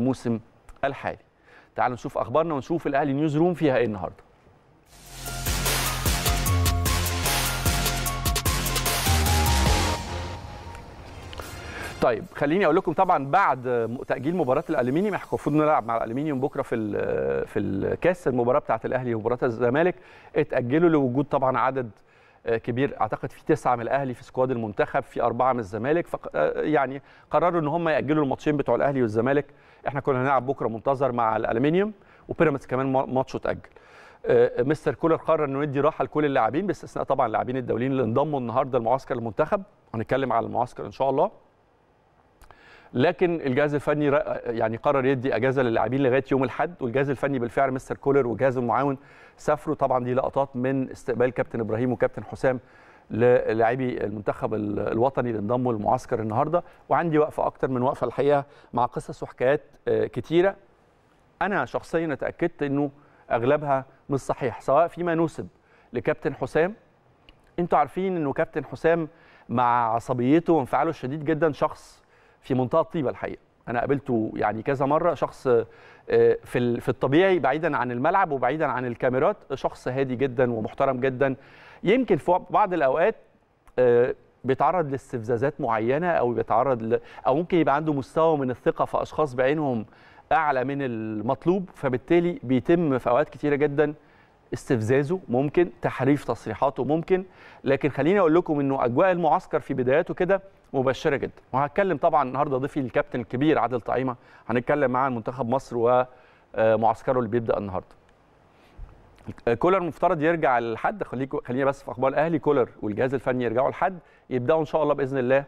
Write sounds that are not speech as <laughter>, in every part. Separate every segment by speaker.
Speaker 1: الموسم الحالي تعالوا نشوف اخبارنا ونشوف الاهلي نيوز روم فيها ايه النهارده طيب خليني اقول لكم طبعا بعد تاجيل مباراه الالومنيوم احنا المفروض نلعب مع الالومنيوم بكره في في الكاس المباراه بتاعه الاهلي ومباراه الزمالك اتاجلوا لوجود طبعا عدد آه، كبير اعتقد في تسعه من الاهلي في سكواد المنتخب في اربعه من الزمالك ف آه، يعني قرروا ان هم ياجلوا الماتشين بتوع الاهلي والزمالك احنا كنا هنلعب بكره منتظر مع الالومنيوم وبيراميدز كمان ماتشه اتاجل آه، مستر كولر قرر انه يدي راحه لكل اللاعبين باستثناء طبعا اللاعبين الدوليين اللي انضموا النهارده لمعسكر المنتخب هنتكلم على المعسكر ان شاء الله لكن الجهاز الفني يعني قرر يدي اجازه للاعبين لغايه يوم الاحد والجهاز الفني بالفعل مستر كولر وجهاز المعاون سافروا طبعا دي لقطات من استقبال كابتن ابراهيم وكابتن حسام للاعبي المنتخب الوطني اللي انضموا للمعسكر النهارده وعندي وقفه اكتر من وقفه الحقيقه مع قصص وحكايات آه، كتيره انا شخصيا اتاكدت انه اغلبها مش صحيح سواء فيما نسب لكابتن حسام انتوا عارفين انه كابتن حسام مع عصبيته وانفعاله الشديد جدا شخص في منتهى الطيبه الحقيقه انا قابلته يعني كذا مره شخص آه، في في الطبيعي بعيدا عن الملعب وبعيدا عن الكاميرات شخص هادي جدا ومحترم جدا يمكن في بعض الاوقات آه، بيتعرض لاستفزازات معينه او بيتعرض ل... او ممكن يبقى عنده مستوى من الثقه في اشخاص بعينهم اعلى من المطلوب فبالتالي بيتم في اوقات كتيره جدا استفزازه ممكن تحريف تصريحاته ممكن لكن خليني اقول لكم انه اجواء المعسكر في بداياته كده مبشره جدا وهتكلم طبعا النهارده ضيفي الكابتن الكبير عادل طعيمه هنتكلم معاه عن منتخب مصر ومعسكره آه، اللي بيبدا النهارده آه، كولر مفترض يرجع الحد خليكوا خلينا بس في اخبار الاهلي كولر والجهاز الفني يرجعوا الحد يبداوا ان شاء الله باذن الله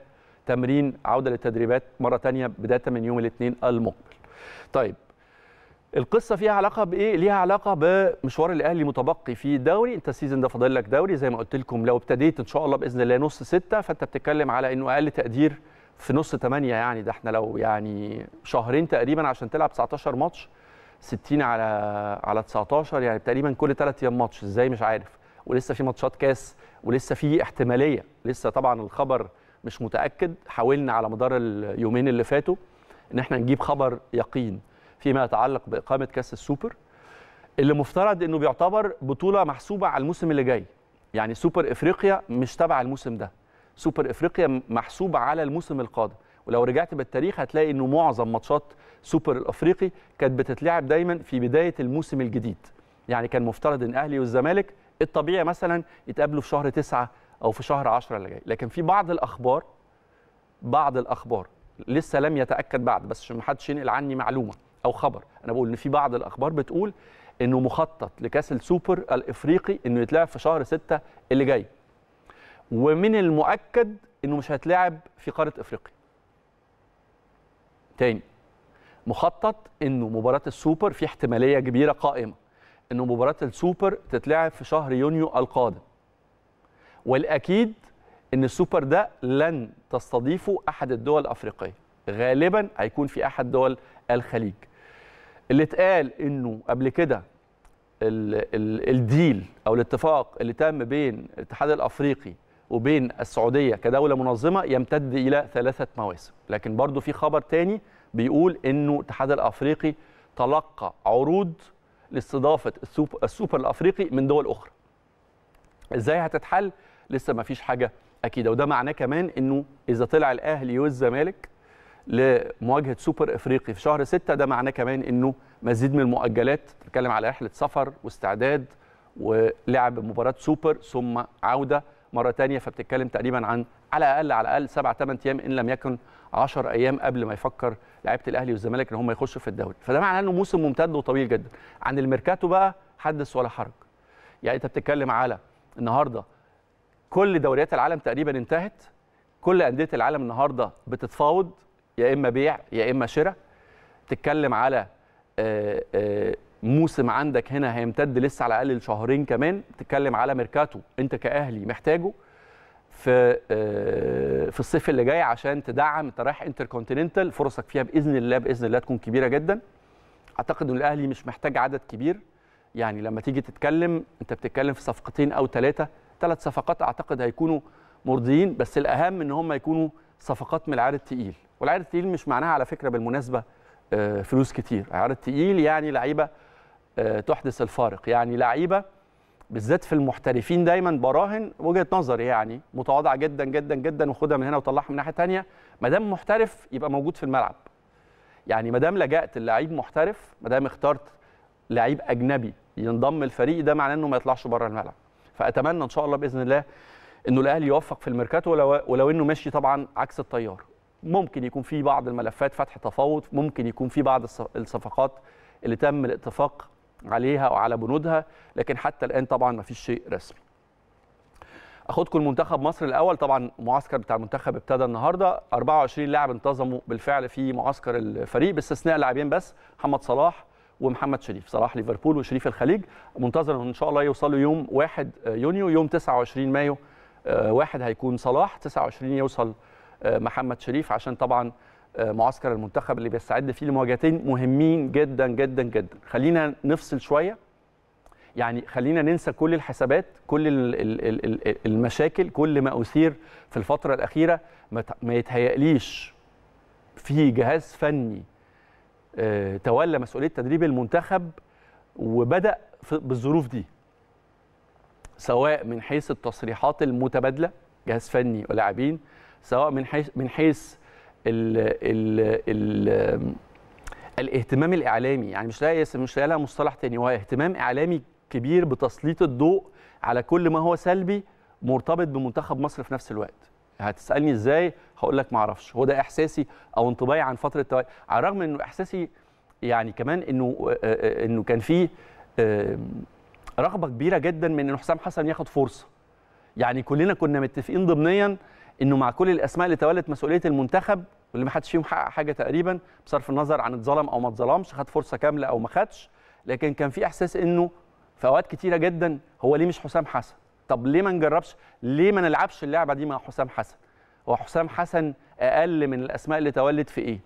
Speaker 1: تمرين عوده للتدريبات مره ثانيه بدايه من يوم الاثنين المقبل طيب القصه فيها علاقه بايه ليها علاقه بمشوار الاهلي متبقي في الدوري انت السيزون ده فاضل لك دوري زي ما قلت لكم لو ابتديت ان شاء الله باذن الله نص ستة فانت بتتكلم على انه اقل تقدير في نص ثمانية يعني ده احنا لو يعني شهرين تقريبا عشان تلعب 19 ماتش 60 على على 19 يعني تقريبا كل ثلاث ايام ماتش ازاي مش عارف ولسه في ماتشات كاس ولسه في احتماليه لسه طبعا الخبر مش متاكد حاولنا على مدار اليومين اللي فاتوا ان احنا نجيب خبر يقين فيما يتعلق باقامه كاس السوبر اللي مفترض انه بيعتبر بطوله محسوبه على الموسم اللي جاي يعني سوبر افريقيا مش تبع الموسم ده سوبر افريقيا محسوبه على الموسم القادم ولو رجعت بالتاريخ هتلاقي انه معظم ماتشات سوبر الافريقي كانت بتتلعب دايما في بدايه الموسم الجديد يعني كان مفترض ان اهلي والزمالك الطبيعي مثلا يتقابلوا في شهر 9 او في شهر 10 اللي جاي لكن في بعض الاخبار بعض الاخبار لسه لم يتاكد بعد بس عشان ما حدش ينقل عني معلومه او خبر انا بقول ان في بعض الاخبار بتقول انه مخطط لكاس السوبر الافريقي انه يتلعب في شهر 6 اللي جاي ومن المؤكد انه مش هيتلعب في قاره افريقيا تاني مخطط انه مباراه السوبر في احتماليه كبيره قائمه انه مباراه السوبر تتلعب في شهر يونيو القادم والاكيد ان السوبر ده لن تستضيفه احد الدول الافريقيه غالبا هيكون في احد دول الخليج اللي اتقال انه قبل كده الديل او الاتفاق اللي تم بين الاتحاد الافريقي وبين السعوديه كدوله منظمه يمتد الى ثلاثه مواسم لكن برضو في خبر تاني بيقول انه الاتحاد الافريقي تلقى عروض لاستضافه السوبر الافريقي من دول اخرى ازاي هتتحل لسه ما فيش حاجه اكيده وده معناه كمان انه اذا طلع الاهلي والزمالك لمواجهه سوبر افريقي في شهر 6 ده معناه كمان انه مزيد من المؤجلات بتتكلم على رحله سفر واستعداد ولعب مباراه سوبر ثم عوده مره ثانيه فبتتكلم تقريبا عن على الاقل على الاقل سبع ثمان ايام ان لم يكن 10 ايام قبل ما يفكر لعيبه الاهلي والزمالك ان هم يخشوا في الدوري فده معناه انه موسم ممتد وطويل جدا عن الميركاتو بقى حدث ولا حرج يعني انت بتتكلم على النهارده كل دوريات العالم تقريبا انتهت كل انديه العالم النهارده بتتفاوض يا اما بيع يا اما شراء تتكلم على آه، آه، موسم عندك هنا هيمتد لسه على الاقل شهرين كمان تتكلم على ميركاتو انت كاهلي محتاجه في آه، في الصيف اللي جاي عشان تدعم انت رايح انتركونتيننتال فرصك فيها باذن الله باذن الله تكون كبيره جدا اعتقد ان الاهلي مش محتاج عدد كبير يعني لما تيجي تتكلم انت بتتكلم في صفقتين او ثلاثه ثلاث صفقات اعتقد هيكونوا مرضيين بس الاهم ان هم يكونوا صفقات من العيار التقيل والعيار التقيل مش معناها على فكره بالمناسبه آه، فلوس كتير العيار التقيل يعني لعيبه آه، تحدث الفارق يعني لعيبه بالذات في المحترفين دايما براهن وجهه نظري يعني متواضعه جدا جدا جدا وخدها من هنا وطلعها من ناحيه ثانيه ما دام محترف يبقى موجود في الملعب يعني ما دام لجأت للعيب محترف ما دام اخترت لعيب اجنبي ينضم الفريق ده معناه انه ما يطلعش بره الملعب فاتمنى ان شاء الله باذن الله انه الاهلي يوفق في الميركاتو ولو, ولو انه ماشي طبعا عكس التيار ممكن يكون في بعض الملفات فتح تفاوض ممكن يكون في بعض الصفقات اللي تم الاتفاق عليها وعلى بنودها لكن حتى الان طبعا ما فيش شيء رسمي اخدكم منتخب مصر الاول طبعا المعسكر بتاع المنتخب ابتدى النهارده 24 لاعب انتظموا بالفعل في معسكر الفريق باستثناء لاعبين بس محمد صلاح ومحمد شريف صلاح ليفربول وشريف الخليج منتظر ان شاء الله يوصلوا يوم 1 آه، يونيو يوم 29 مايو آه، واحد هيكون صلاح 29 يوصل آه، محمد شريف عشان طبعا آه، معسكر المنتخب اللي بيستعد فيه لمواجهتين مهمين جدا جدا جدا خلينا نفصل شويه يعني خلينا ننسى كل الحسابات كل المشاكل كل ما اثير في الفتره الاخيره ما يتهيأليش في جهاز فني تولى مسؤوليه تدريب المنتخب وبدا بالظروف دي سواء من حيث التصريحات المتبادله جهاز فني ولاعبين سواء من حيث من حيث الـ الـ الـ الاهتمام الاعلامي يعني مش لاقي مش لاقي لها مصطلح تاني هو اهتمام اعلامي كبير بتسليط الضوء على كل ما هو سلبي مرتبط بمنتخب مصر في نفس الوقت هتسالني ازاي هقول لك ما اعرفش هو ده احساسي او انطباعي عن فتره توا... على الرغم انه احساسي يعني كمان انه انه كان فيه رغبه كبيره جدا من ان حسام حسن ياخد فرصه يعني كلنا كنا متفقين ضمنيا انه مع كل الاسماء اللي تولت مسؤوليه المنتخب واللي ما حدش فيهم حقق حاجه تقريبا بصرف النظر عن اتظلم او ما اتظلمش خد فرصه كامله او ما خدش لكن كان في احساس انه في اوقات كتيره جدا هو ليه مش حسام حسن طب ليه ما نجربش ليه ما نلعبش اللعبه دي مع حسام حسن هو حسام حسن اقل من الاسماء اللي تولت في ايه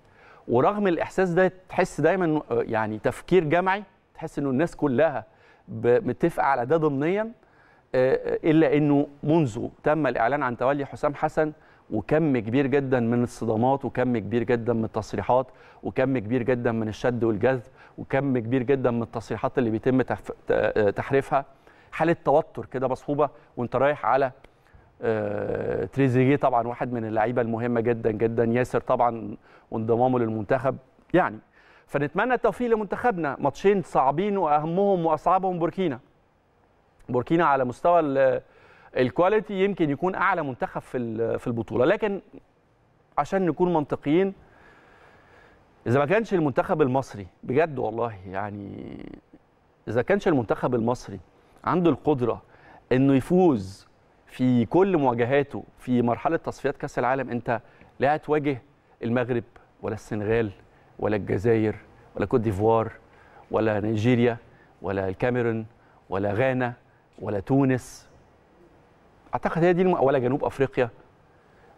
Speaker 1: ورغم الاحساس ده تحس دايما يعني تفكير جمعي تحس انه الناس كلها متفقه على ده ضمنيا آه، آه، الا انه منذ تم الاعلان عن تولي حسام حسن وكم كبير جدا من الصدامات وكم كبير جدا من التصريحات وكم كبير جدا من الشد والجذب وكم كبير جدا من التصريحات اللي بيتم آه، تحريفها حاله توتر كده مصحوبه وانت رايح على تريزيجيه طبعا واحد من اللعيبه المهمه جدا جدا ياسر طبعا وانضمامه للمنتخب يعني فنتمنى التوفيق لمنتخبنا ماتشين صعبين واهمهم واصعبهم بوركينا بوركينا على مستوى الكواليتي يمكن يكون اعلى منتخب في في البطوله لكن عشان نكون منطقيين اذا ما كانش المنتخب المصري بجد والله يعني اذا كانش المنتخب المصري عنده القدره انه يفوز في كل مواجهاته في مرحله تصفيات كاس العالم انت لا هتواجه المغرب ولا السنغال ولا الجزائر ولا كوت ديفوار ولا نيجيريا ولا الكاميرون ولا غانا ولا تونس اعتقد هي دي الم... ولا جنوب افريقيا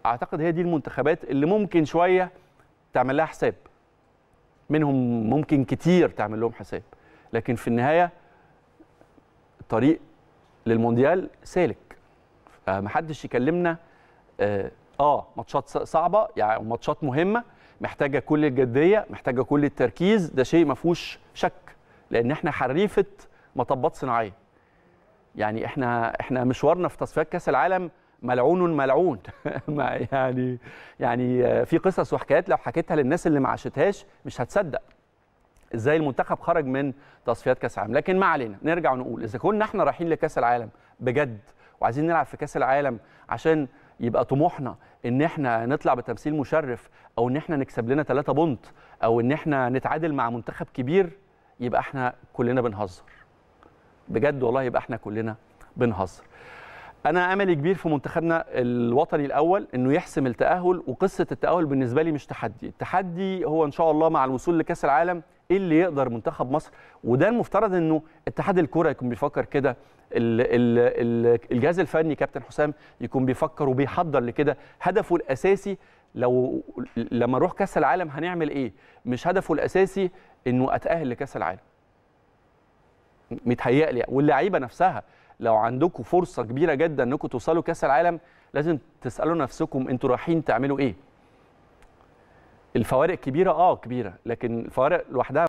Speaker 1: اعتقد هي دي المنتخبات اللي ممكن شويه تعمل لها حساب منهم ممكن كتير تعمل لهم حساب لكن في النهايه الطريق للمونديال سالك فمحدش يكلمنا اه, آه ماتشات صعبه يعني ماتشات مهمه محتاجه كل الجديه محتاجه كل التركيز ده شيء ما فيهوش شك لان احنا حريفه مطبات صناعيه يعني احنا احنا مشوارنا في تصفيات كاس العالم ملعون ملعون <laughs> يعني يعني في قصص وحكايات لو حكيتها للناس اللي ما عاشتهاش مش هتصدق ازاي المنتخب خرج من تصفيات كاس العالم لكن ما علينا نرجع ونقول اذا كنا احنا رايحين لكاس العالم بجد وعايزين نلعب في كاس العالم عشان يبقى طموحنا ان احنا نطلع بتمثيل مشرف او ان احنا نكسب لنا 3 بونت او ان احنا نتعادل مع منتخب كبير يبقى احنا كلنا بنهزر بجد والله يبقى احنا كلنا بنهزر انا املي كبير في منتخبنا الوطني الاول انه يحسم التاهل وقصه التاهل بالنسبه لي مش تحدي التحدي هو ان شاء الله مع الوصول لكاس العالم ايه اللي يقدر منتخب مصر وده المفترض انه اتحاد الكوره يكون بيفكر كده الجهاز الفني كابتن حسام يكون بيفكر وبيحضر لكده هدفه الاساسي لو لما نروح كاس العالم هنعمل ايه مش هدفه الاساسي انه اتاهل لكاس العالم متهيألي واللعيبه نفسها لو عندكم فرصه كبيره جدا انكم توصلوا كاس العالم لازم تسالوا نفسكم انتوا رايحين تعملوا ايه الفوارق كبيره اه كبيره لكن الفوارق لوحدها